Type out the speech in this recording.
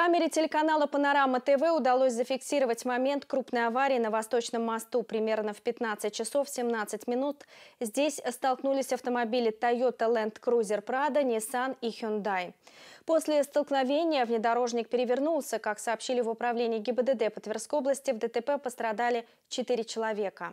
Камере телеканала «Панорама ТВ» удалось зафиксировать момент крупной аварии на Восточном мосту. Примерно в 15 часов 17 минут здесь столкнулись автомобили Toyota Land Cruiser Prado, Nissan и Hyundai. После столкновения внедорожник перевернулся. Как сообщили в управлении ГИБДД по Тверской области, в ДТП пострадали 4 человека.